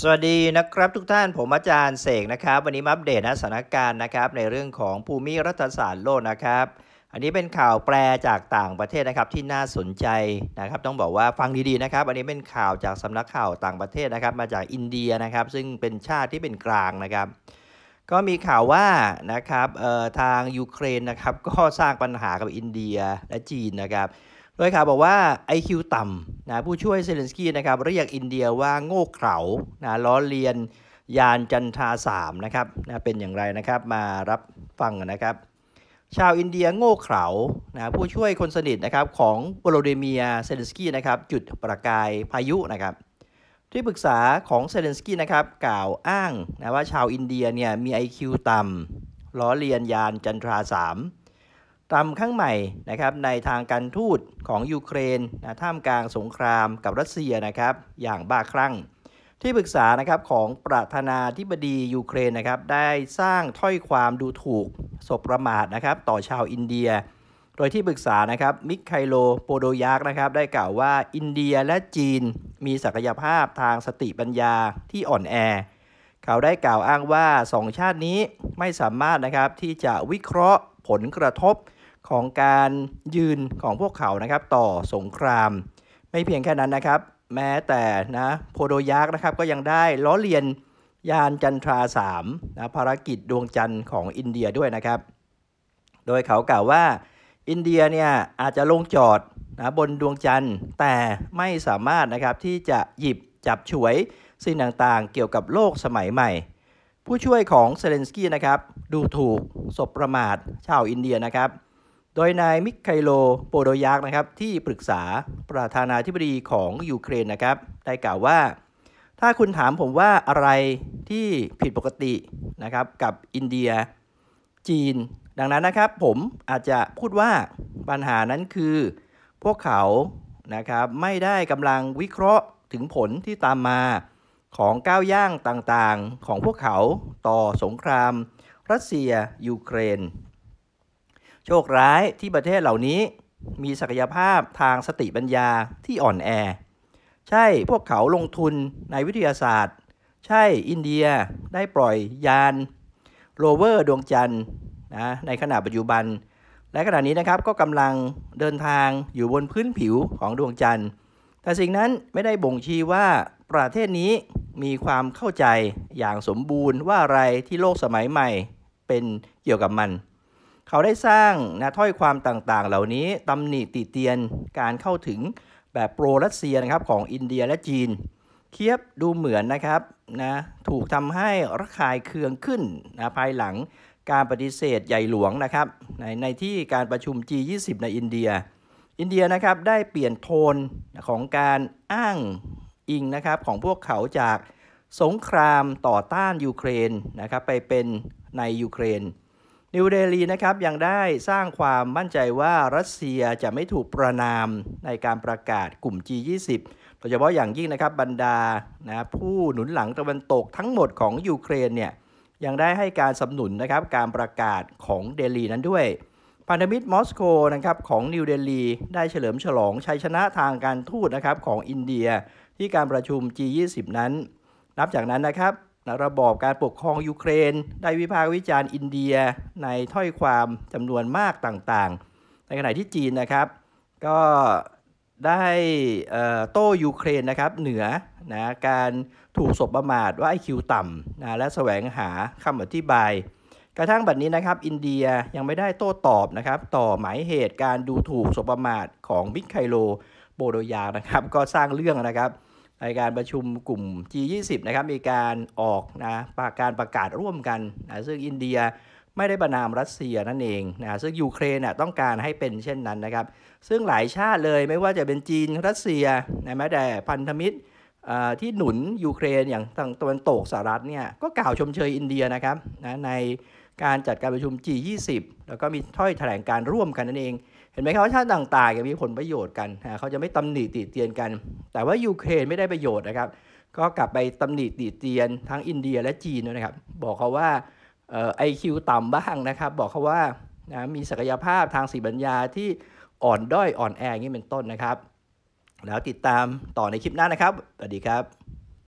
สวัสดีนะครับทุกท่านผมอาจารย์เสกนะครับวันนี้มาอัปเดตนะสถานการณ์นะครับ ในเรื่องของภูมิรัฐศาสตร์โลกนะครับ อันนี้เป็นข่าวแปล จากต่างประเทศนะครับที่น่าสนใจนะครับ ต้องบอกว่าฟังดีๆนะครับ อันนี้เป็นข่าวจากสำนักข่าวต่างประเทศนะครับ มาจากอินเดียนะครับซึ่งเป็นชาติที่เป็นกลางนะครับ ก็มีข่าวว่านะครับทางยูเครนนะครับก็สร้างปัญหากับอินเดียและจีนนะครับโดยข่าวบอกว่า IQ ต่ำนะผู้ช่วยเซเลนสกี้นะครับเรียกอินเดียว่าโง่เขลานะล้อเลียนยานจันทราสามนะครับนะเป็นอย่างไรนะครับมารับฟังนะครับชาวอินเดียโง่เขลานะผู้ช่วยคนสนิทนะครับของวบลเดเมียเซเลนสกี้นะครับจุดประกายพายุนะครับที่ปรึกษาของเซเลนสกี้นะครับกล่าวอ้างนะว่าชาวอินเดียเนี่ยมี IQ ต่ำล้อเลียนยานจันทราสามตามข้างใหม่นะครับในทางการทูตของยูเครนนะท่ามกลางสงครามกับรัสเซียนะครับอย่างบ้าคลั่ง ที่ปรึกษานะครับของประธานาธิบดียูเครนนะครับได้สร้างถ้อยความดูถูกศพประมาทนะครับต่อชาวอินเดีย โดยที่ปรึกษานะครับมิคไคลโลโปโดยักนะครับได้กล่าวว่าอินเดียและจีนมีศักยภาพทางสติปัญญาที่อ่อนแอ เขาได้กล่าวอ้างว่าสองชาตินี้ไม่สามารถนะครับที่จะวิเคราะห์ผลกระทบของการยืนของพวกเขานะครับ ต่อสงคราม ไม่เพียงแค่นั้นนะครับ แม้แต่นะโพโดยักษ์นะครับก็ยังได้ ล้อเลียนยานจันทราสามนะภารกิจดวงจันทร์ของอินเดียด้วยนะครับ โดยเขากล่าวว่าอินเดียเนี่ยอาจจะลงจอดนะบนดวงจันทร์ แต่ไม่สามารถนะครับที่จะหยิบจับฉวยสิ่งต่างๆ เกี่ยวกับโลกสมัยใหม่ ผู้ช่วยของเซเลนสกี้นะครับ ดูถูกศบประมาทชาวอินเดียนะครับโดยนายมิคไคโลโปโดยักนะครับที่ปรึกษาประธานาธิบดีของยูเครนนะครับ ได้กล่าวว่า ถ้าคุณถามผมว่าอะไรที่ผิดปกตินะครับกับอินเดีย จีน ดังนั้นนะครับผมอาจจะพูดว่าปัญหานั้นคือ พวกเขานะครับไม่ได้กำลังวิเคราะห์ถึงผลที่ตามมาของก้าวย่างต่างๆของพวกเขาต่อสงครามรัสเซียยูเครนโชคร้ายที่ประเทศเหล่านี้มีศักยภาพทางสติปัญญาที่อ่อนแอ ใช่ พวกเขาลงทุนในวิทยาศาสตร์ ใช่ อินเดียได้ปล่อยยาน โรเวอร์ดวงจันทร์นะในขณะปัจจุบัน และขณะนี้นะครับก็กำลังเดินทางอยู่บนพื้นผิวของดวงจันทร์ แต่สิ่งนั้นไม่ได้บ่งชี้ว่าประเทศนี้มีความเข้าใจอย่างสมบูรณ์ว่าอะไรที่โลกสมัยใหม่เป็นเกี่ยวกับมันเขาได้สร้างนะถ้อยความต่างๆ เหล่านี้ตำหนิติเตียนการเข้าถึงแบบโปรรัสเซียนะครับของอินเดียและจีน เคียบดูเหมือนนะครับนะถูกทำให้ระคายเคืองขึ้นนะภายหลังการปฏิเสธใหญ่หลวงนะครับในในที่การประชุม G20 ในอินเดีย อินเดียนะครับได้เปลี่ยนโทนของการอ้างอิงนะครับของพวกเขาจากสงครามต่อต้านยูเครนนะครับไปเป็นในยูเครนนิวเดลีนะครับยังได้สร้างความมั่นใจว่ารัสเซียจะไม่ถูกประนามในการประกาศกลุ่ม G20 โดยเฉพาะอย่างยิ่งนะครับบรรดานะผู้หนุนหลังตะวันตกทั้งหมดของยูเครนเนี่ยยังได้ให้การสนับสนุนนะครับการประกาศของเดลีนั้นด้วยพันธมิตรมอสโกนะครับ ของนิวเดลีได้เฉลิมฉลองชัยชนะทางการทูตนะครับของอินเดียที่การประชุม G20 นั้นนับจากนั้นนะครับระบอบการปกครอง ยูเครน ได้วิพากษ์วิจารณ์อินเดียในถ้อยความจำนวนมากต่าง ๆ ในขณะที่จีนนะครับ ก็ได้โต้ยูเครนนะครับ เหนือนะการถูกสบประมาทว่าไอคิวต่ำนะและแสวงหาคำอธิบาย กระทั่งบัดนี้นะครับ อินเดียยังไม่ได้โต้ตอบนะครับ ต่อหมายเหตุการดูถูกสบประมาทของมิคไคโลโบโดยานะครับ ก็สร้างเรื่องนะครับในการประชุมกลุ่ม G20 นะครับ มีการออกนะประการประกาศร่วมกันนะซึ่งอินเดียไม่ได้ประนามรัสเซียนั่นเองนะซึ่งยูเครนต้องการให้เป็นเช่นนั้นนะครับซึ่งหลายชาติเลยไม่ว่าจะเป็นจีนรัสเซียนะแม้แต่พันธมิตรที่หนุนยูเครนอย่างทางตะวันตกสหรัฐเนี่ยก็กล่าวชมเชยอินเดียนะครับนะในการจัดการประชุม G20 แล้วก็มีถ้อยแถลงการร่วมกันนั่นเองเห็นไหมครับว่าชาติต่างๆมีผลประโยชน์กันเขาจะไม่ตำหนิติเตียนกัน แต่ว่ายูเครนไม่ได้ประโยชน์นะครับ ก็กลับไปตำหนิติเตียน ทั้งอินเดียและจีนนะครับบอกเขาว่าไอคิวต่ำบ้างนะครับ บอกเขาว่านะมีศักยภาพทางสีบัญญาที่อ่อนด้อยอ่อนแออย่างนี้เป็นต้นนะครับแล้วติดตามต่อในคลิปหน้านะครับสวัสดีครับ